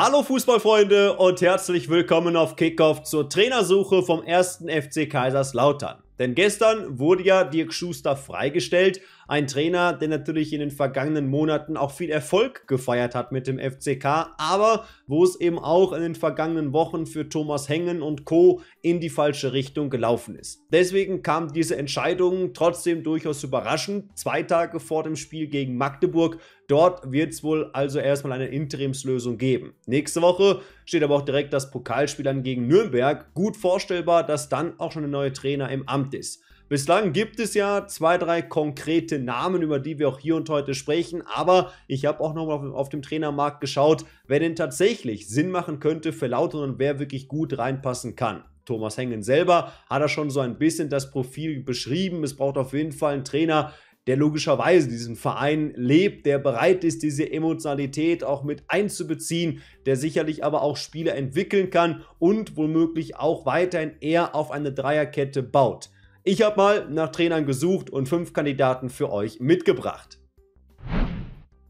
Hallo Fußballfreunde und herzlich willkommen auf Kickoff zur Trainersuche vom ersten FC Kaiserslautern. Denn gestern wurde ja Dirk Schuster freigestellt ein Trainer, der natürlich in den vergangenen Monaten auch viel Erfolg gefeiert hat mit dem FCK, aber wo es eben auch in den vergangenen Wochen für Thomas Hengen und Co. in die falsche Richtung gelaufen ist. Deswegen kam diese Entscheidung trotzdem durchaus überraschend, zwei Tage vor dem Spiel gegen Magdeburg. Dort wird es wohl also erstmal eine Interimslösung geben. Nächste Woche steht aber auch direkt das Pokalspiel an gegen Nürnberg. Gut vorstellbar, dass dann auch schon ein neuer Trainer im Amt ist. Bislang gibt es ja zwei, drei konkrete Namen, über die wir auch hier und heute sprechen, aber ich habe auch nochmal auf, auf dem Trainermarkt geschaut, wer denn tatsächlich Sinn machen könnte für Lautern und wer wirklich gut reinpassen kann. Thomas Hengen selber hat da schon so ein bisschen das Profil beschrieben. Es braucht auf jeden Fall einen Trainer, der logischerweise diesen Verein lebt, der bereit ist, diese Emotionalität auch mit einzubeziehen, der sicherlich aber auch Spieler entwickeln kann und womöglich auch weiterhin eher auf eine Dreierkette baut. Ich habe mal nach Trainern gesucht und fünf Kandidaten für euch mitgebracht.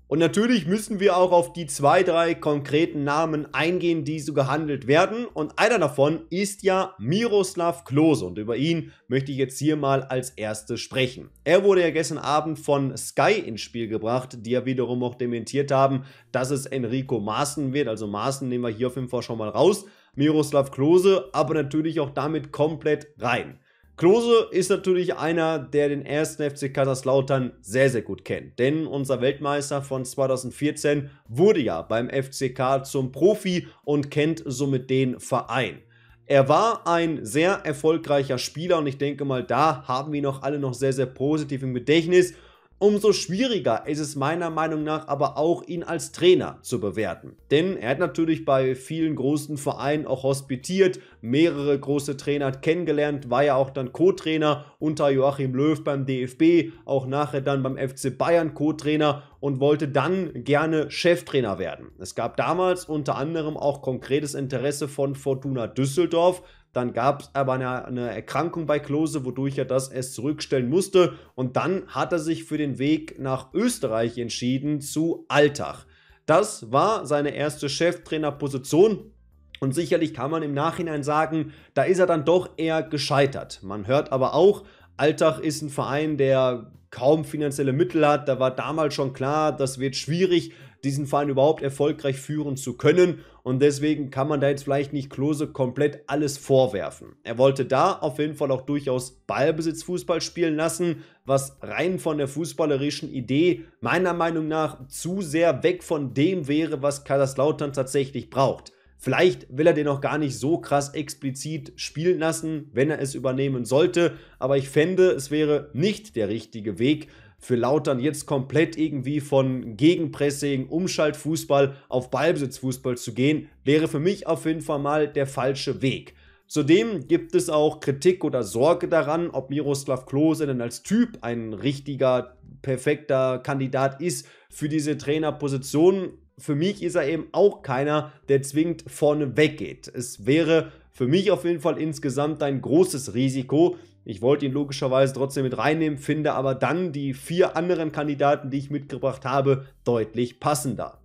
Und natürlich müssen wir auch auf die zwei, drei konkreten Namen eingehen, die so gehandelt werden. Und einer davon ist ja Miroslav Klose. Und über ihn möchte ich jetzt hier mal als erstes sprechen. Er wurde ja gestern Abend von Sky ins Spiel gebracht, die ja wiederum auch dementiert haben, dass es Enrico Maaßen wird. Also Maaßen nehmen wir hier auf jeden Fall schon mal raus. Miroslav Klose aber natürlich auch damit komplett rein. Klose ist natürlich einer, der den ersten FC Kaiserslautern sehr, sehr gut kennt. Denn unser Weltmeister von 2014 wurde ja beim FCK zum Profi und kennt somit den Verein. Er war ein sehr erfolgreicher Spieler und ich denke mal, da haben wir ihn auch alle noch sehr, sehr positiv im Gedächtnis. Umso schwieriger ist es meiner Meinung nach aber auch, ihn als Trainer zu bewerten. Denn er hat natürlich bei vielen großen Vereinen auch hospitiert, mehrere große Trainer kennengelernt, war ja auch dann Co-Trainer unter Joachim Löw beim DFB, auch nachher dann beim FC Bayern Co-Trainer und wollte dann gerne Cheftrainer werden. Es gab damals unter anderem auch konkretes Interesse von Fortuna Düsseldorf, dann gab es aber eine, eine, Erkrankung bei Klose, wodurch er das erst zurückstellen musste. Und dann hat er sich für den Weg nach Österreich entschieden zu Alltag. Das war seine erste Cheftrainerposition. Und sicherlich kann man im Nachhinein sagen, da ist er dann doch eher gescheitert. Man hört aber auch, Alltag ist ein Verein, der kaum finanzielle Mittel hat. Da war damals schon klar, das wird schwierig diesen Verein überhaupt erfolgreich führen zu können. Und deswegen kann man da jetzt vielleicht nicht Klose komplett alles vorwerfen. Er wollte da auf jeden Fall auch durchaus Ballbesitzfußball spielen lassen, was rein von der fußballerischen Idee meiner Meinung nach zu sehr weg von dem wäre, was Kaiserslautern tatsächlich braucht. Vielleicht will er den auch gar nicht so krass explizit spielen lassen, wenn er es übernehmen sollte, aber ich fände, es wäre nicht der richtige Weg, für Lautern jetzt komplett irgendwie von Gegenpressing, Umschaltfußball auf Ballbesitzfußball zu gehen, wäre für mich auf jeden Fall mal der falsche Weg. Zudem gibt es auch Kritik oder Sorge daran, ob Miroslav Klose denn als Typ ein richtiger, perfekter Kandidat ist für diese Trainerposition. Für mich ist er eben auch keiner, der zwingend vorne weggeht. Es wäre für mich auf jeden Fall insgesamt ein großes Risiko, ich wollte ihn logischerweise trotzdem mit reinnehmen, finde aber dann die vier anderen Kandidaten, die ich mitgebracht habe, deutlich passender.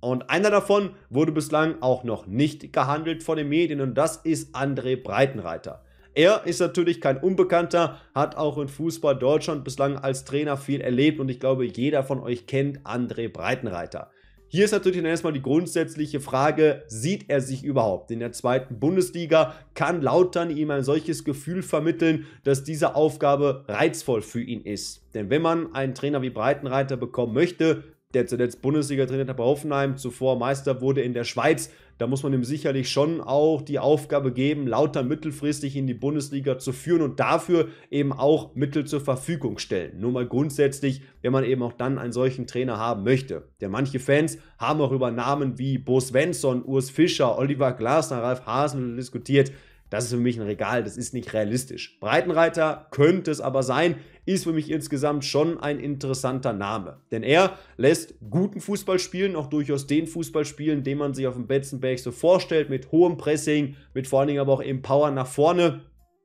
Und einer davon wurde bislang auch noch nicht gehandelt von den Medien und das ist André Breitenreiter. Er ist natürlich kein Unbekannter, hat auch in Fußball Deutschland bislang als Trainer viel erlebt und ich glaube, jeder von euch kennt André Breitenreiter. Hier ist natürlich dann erstmal die grundsätzliche Frage, sieht er sich überhaupt in der zweiten Bundesliga? Kann Lautern ihm ein solches Gefühl vermitteln, dass diese Aufgabe reizvoll für ihn ist? Denn wenn man einen Trainer wie Breitenreiter bekommen möchte, der zuletzt Bundesliga trainiert hat bei Hoffenheim, zuvor Meister wurde in der Schweiz. Da muss man ihm sicherlich schon auch die Aufgabe geben, lauter mittelfristig in die Bundesliga zu führen und dafür eben auch Mittel zur Verfügung stellen. Nur mal grundsätzlich, wenn man eben auch dann einen solchen Trainer haben möchte. Denn manche Fans haben auch über Namen wie Bo Svensson, Urs Fischer, Oliver Glasner, Ralf Hasenl diskutiert. Das ist für mich ein Regal, das ist nicht realistisch. Breitenreiter könnte es aber sein, ist für mich insgesamt schon ein interessanter Name. Denn er lässt guten Fußball spielen, auch durchaus den Fußball spielen, den man sich auf dem Betzenberg so vorstellt, mit hohem Pressing, mit vor allen Dingen aber auch eben Power nach vorne.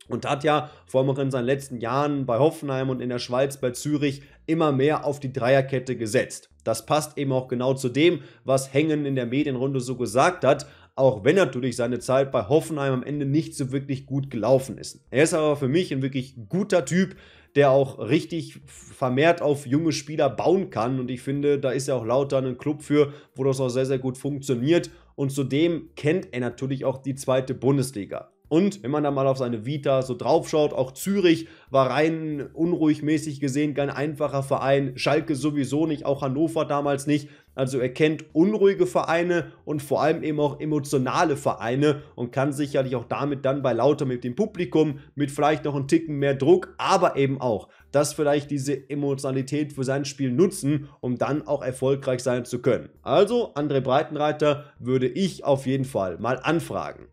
Und hat ja vor allem auch in seinen letzten Jahren bei Hoffenheim und in der Schweiz bei Zürich immer mehr auf die Dreierkette gesetzt. Das passt eben auch genau zu dem, was Hängen in der Medienrunde so gesagt hat, auch wenn natürlich seine Zeit bei Hoffenheim am Ende nicht so wirklich gut gelaufen ist. Er ist aber für mich ein wirklich guter Typ, der auch richtig vermehrt auf junge Spieler bauen kann. Und ich finde, da ist er auch lauter ein Club für, wo das auch sehr, sehr gut funktioniert. Und zudem kennt er natürlich auch die zweite Bundesliga. Und wenn man da mal auf seine Vita so draufschaut, auch Zürich war rein unruhigmäßig gesehen kein einfacher Verein. Schalke sowieso nicht, auch Hannover damals nicht. Also er kennt unruhige Vereine und vor allem eben auch emotionale Vereine und kann sicherlich auch damit dann bei Lauter mit dem Publikum, mit vielleicht noch ein Ticken mehr Druck, aber eben auch, dass vielleicht diese Emotionalität für sein Spiel nutzen, um dann auch erfolgreich sein zu können. Also André Breitenreiter würde ich auf jeden Fall mal anfragen.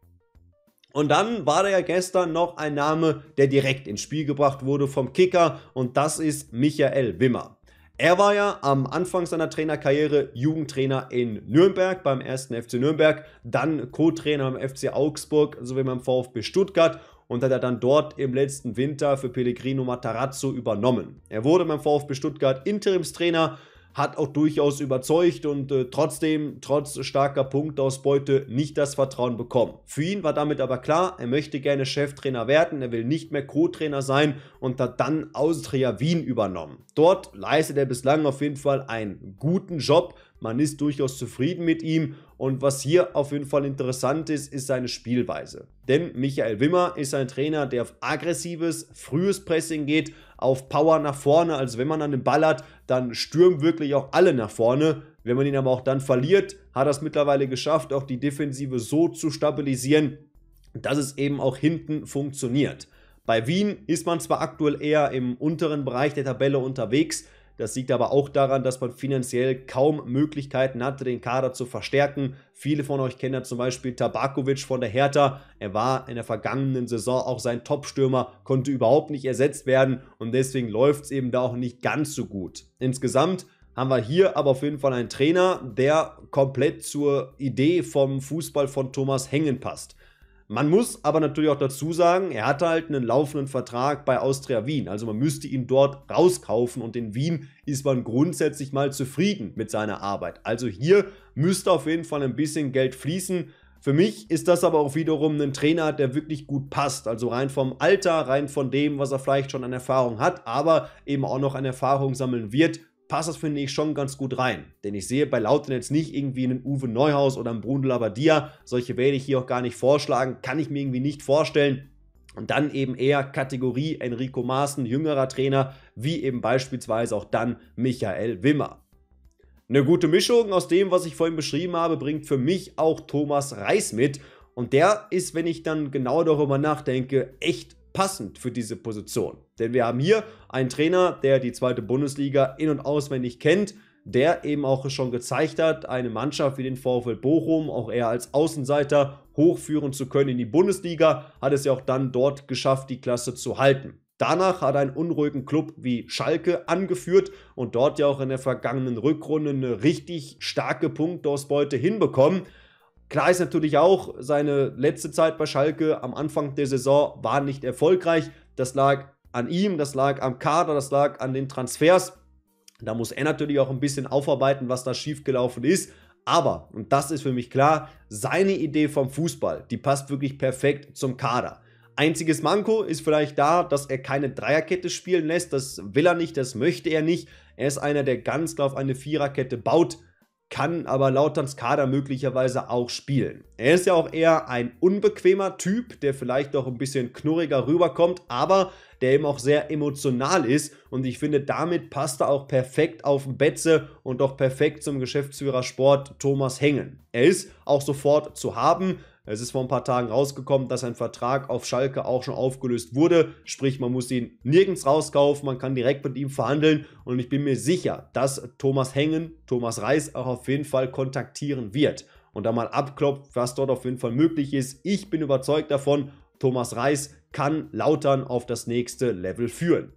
Und dann war da ja gestern noch ein Name, der direkt ins Spiel gebracht wurde vom Kicker und das ist Michael Wimmer. Er war ja am Anfang seiner Trainerkarriere Jugendtrainer in Nürnberg beim ersten FC Nürnberg, dann Co-Trainer beim FC Augsburg sowie beim VfB Stuttgart und hat er dann dort im letzten Winter für Pellegrino Matarazzo übernommen. Er wurde beim VfB Stuttgart Interimstrainer, hat auch durchaus überzeugt und äh, trotzdem, trotz starker Punktausbeute, nicht das Vertrauen bekommen. Für ihn war damit aber klar, er möchte gerne Cheftrainer werden, er will nicht mehr Co-Trainer sein und hat dann Austria Wien übernommen. Dort leistet er bislang auf jeden Fall einen guten Job, man ist durchaus zufrieden mit ihm und was hier auf jeden Fall interessant ist, ist seine Spielweise. Denn Michael Wimmer ist ein Trainer, der auf aggressives, frühes Pressing geht auf Power nach vorne. Also wenn man dann den Ball hat, dann stürmen wirklich auch alle nach vorne. Wenn man ihn aber auch dann verliert, hat er es mittlerweile geschafft, auch die Defensive so zu stabilisieren, dass es eben auch hinten funktioniert. Bei Wien ist man zwar aktuell eher im unteren Bereich der Tabelle unterwegs, das liegt aber auch daran, dass man finanziell kaum Möglichkeiten hatte, den Kader zu verstärken. Viele von euch kennen ja zum Beispiel Tabakovic von der Hertha. Er war in der vergangenen Saison auch sein Topstürmer, konnte überhaupt nicht ersetzt werden und deswegen läuft es eben da auch nicht ganz so gut. Insgesamt haben wir hier aber auf jeden Fall einen Trainer, der komplett zur Idee vom Fußball von Thomas Hängen passt. Man muss aber natürlich auch dazu sagen, er hatte halt einen laufenden Vertrag bei Austria Wien. Also man müsste ihn dort rauskaufen und in Wien ist man grundsätzlich mal zufrieden mit seiner Arbeit. Also hier müsste auf jeden Fall ein bisschen Geld fließen. Für mich ist das aber auch wiederum ein Trainer, der wirklich gut passt. Also rein vom Alter, rein von dem, was er vielleicht schon an Erfahrung hat, aber eben auch noch an Erfahrung sammeln wird passt das, finde ich, schon ganz gut rein. Denn ich sehe bei Lautern jetzt nicht irgendwie einen Uwe Neuhaus oder einen Bruno Labbadia. Solche werde ich hier auch gar nicht vorschlagen. Kann ich mir irgendwie nicht vorstellen. Und dann eben eher Kategorie Enrico Maaßen, jüngerer Trainer, wie eben beispielsweise auch dann Michael Wimmer. Eine gute Mischung aus dem, was ich vorhin beschrieben habe, bringt für mich auch Thomas Reis mit. Und der ist, wenn ich dann genau darüber nachdenke, echt passend für diese Position. Denn wir haben hier einen Trainer, der die zweite Bundesliga in und auswendig kennt, der eben auch schon gezeigt hat, eine Mannschaft wie den VfL Bochum, auch eher als Außenseiter, hochführen zu können in die Bundesliga, hat es ja auch dann dort geschafft, die Klasse zu halten. Danach hat er einen unruhigen Club wie Schalke angeführt und dort ja auch in der vergangenen Rückrunde eine richtig starke Punktausbeute hinbekommen. Klar ist natürlich auch, seine letzte Zeit bei Schalke am Anfang der Saison war nicht erfolgreich. Das lag an ihm, das lag am Kader, das lag an den Transfers. Da muss er natürlich auch ein bisschen aufarbeiten, was da schiefgelaufen ist. Aber, und das ist für mich klar, seine Idee vom Fußball, die passt wirklich perfekt zum Kader. Einziges Manko ist vielleicht da, dass er keine Dreierkette spielen lässt. Das will er nicht, das möchte er nicht. Er ist einer, der ganz klar auf eine Viererkette baut kann aber Lauterns Kader möglicherweise auch spielen. Er ist ja auch eher ein unbequemer Typ, der vielleicht doch ein bisschen knurriger rüberkommt, aber der eben auch sehr emotional ist und ich finde, damit passt er auch perfekt auf Betze und auch perfekt zum Geschäftsführer Sport Thomas Hengen. Er ist auch sofort zu haben, es ist vor ein paar Tagen rausgekommen, dass ein Vertrag auf Schalke auch schon aufgelöst wurde. Sprich, man muss ihn nirgends rauskaufen, man kann direkt mit ihm verhandeln. Und ich bin mir sicher, dass Thomas Hengen, Thomas Reis auch auf jeden Fall kontaktieren wird. Und da mal abklopft, was dort auf jeden Fall möglich ist. Ich bin überzeugt davon, Thomas Reis kann Lautern auf das nächste Level führen.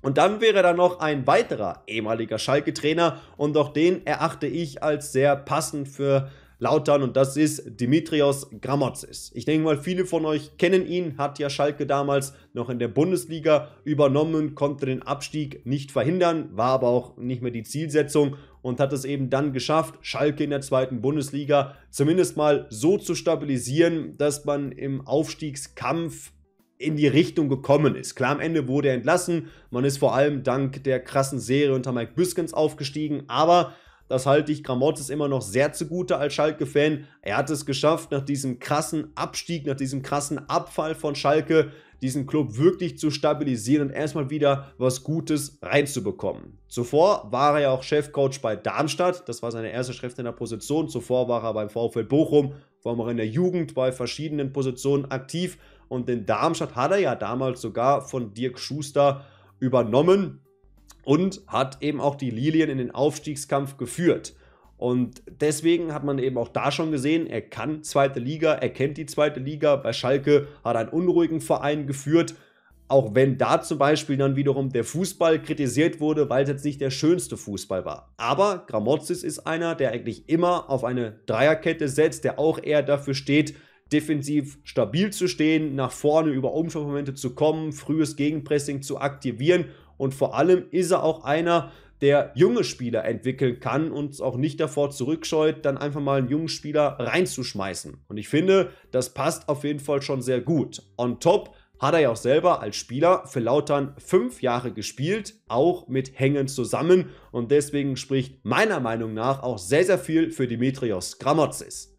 Und dann wäre da noch ein weiterer ehemaliger Schalke-Trainer und auch den erachte ich als sehr passend für Lautern und das ist Dimitrios Gramotzis. Ich denke mal, viele von euch kennen ihn, hat ja Schalke damals noch in der Bundesliga übernommen, konnte den Abstieg nicht verhindern, war aber auch nicht mehr die Zielsetzung und hat es eben dann geschafft, Schalke in der zweiten Bundesliga zumindest mal so zu stabilisieren, dass man im Aufstiegskampf in die Richtung gekommen ist. Klar, am Ende wurde er entlassen. Man ist vor allem dank der krassen Serie unter Mike Büskens aufgestiegen, aber das halte ich Gramottes immer noch sehr zugute als Schalke-Fan. Er hat es geschafft, nach diesem krassen Abstieg, nach diesem krassen Abfall von Schalke, diesen Club wirklich zu stabilisieren und erstmal wieder was Gutes reinzubekommen. Zuvor war er ja auch Chefcoach bei Darmstadt, das war seine erste Schrift in der Position. Zuvor war er beim VfL Bochum, war auch in der Jugend bei verschiedenen Positionen aktiv und in Darmstadt hat er ja damals sogar von Dirk Schuster übernommen und hat eben auch die Lilien in den Aufstiegskampf geführt. Und deswegen hat man eben auch da schon gesehen, er kann zweite Liga, er kennt die zweite Liga. Bei Schalke hat er einen unruhigen Verein geführt. Auch wenn da zum Beispiel dann wiederum der Fußball kritisiert wurde, weil es jetzt nicht der schönste Fußball war. Aber Gramozis ist einer, der eigentlich immer auf eine Dreierkette setzt, der auch eher dafür steht, defensiv stabil zu stehen, nach vorne über Umschaltmomente zu kommen, frühes Gegenpressing zu aktivieren und vor allem ist er auch einer, der junge Spieler entwickeln kann und auch nicht davor zurückscheut, dann einfach mal einen jungen Spieler reinzuschmeißen. Und ich finde, das passt auf jeden Fall schon sehr gut. On top hat er ja auch selber als Spieler für Lautern fünf Jahre gespielt, auch mit Hängen zusammen. Und deswegen spricht meiner Meinung nach auch sehr, sehr viel für Dimitrios Gramotzis.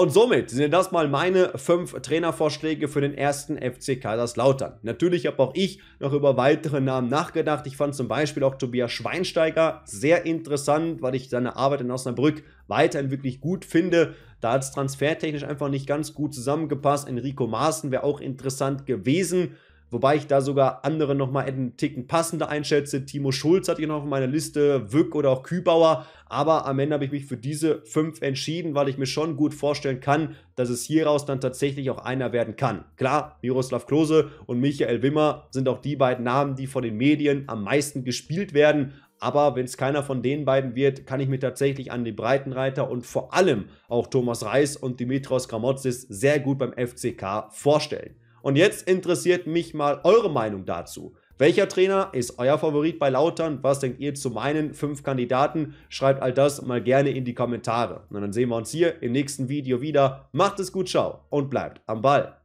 Und somit sind das mal meine fünf Trainervorschläge für den ersten FC Kaiserslautern. Natürlich habe auch ich noch über weitere Namen nachgedacht. Ich fand zum Beispiel auch Tobias Schweinsteiger sehr interessant, weil ich seine Arbeit in Osnabrück weiterhin wirklich gut finde. Da hat es transfertechnisch einfach nicht ganz gut zusammengepasst. Enrico Maaßen wäre auch interessant gewesen. Wobei ich da sogar andere nochmal einen Ticken passender einschätze. Timo Schulz hatte ich noch auf meiner Liste, Wück oder auch Kübauer. Aber am Ende habe ich mich für diese fünf entschieden, weil ich mir schon gut vorstellen kann, dass es hieraus dann tatsächlich auch einer werden kann. Klar, Miroslav Klose und Michael Wimmer sind auch die beiden Namen, die von den Medien am meisten gespielt werden. Aber wenn es keiner von den beiden wird, kann ich mir tatsächlich an den Breitenreiter und vor allem auch Thomas Reis und Dimitrios Gramotzis sehr gut beim FCK vorstellen. Und jetzt interessiert mich mal eure Meinung dazu. Welcher Trainer ist euer Favorit bei Lautern? Was denkt ihr zu meinen fünf Kandidaten? Schreibt all das mal gerne in die Kommentare. Und dann sehen wir uns hier im nächsten Video wieder. Macht es gut, ciao und bleibt am Ball.